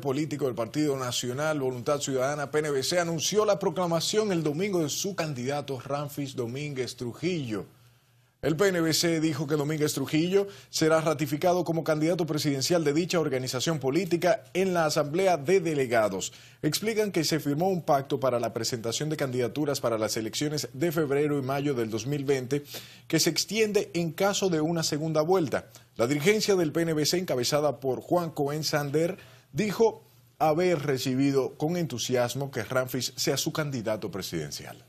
político del Partido Nacional Voluntad Ciudadana PNBC anunció la proclamación el domingo de su candidato Ramfis Domínguez Trujillo. El PNBC dijo que Domínguez Trujillo será ratificado como candidato presidencial de dicha organización política en la Asamblea de Delegados. Explican que se firmó un pacto para la presentación de candidaturas para las elecciones de febrero y mayo del 2020 que se extiende en caso de una segunda vuelta. La dirigencia del PNBC, encabezada por Juan Cohen Sander, dijo haber recibido con entusiasmo que Ramfis sea su candidato presidencial.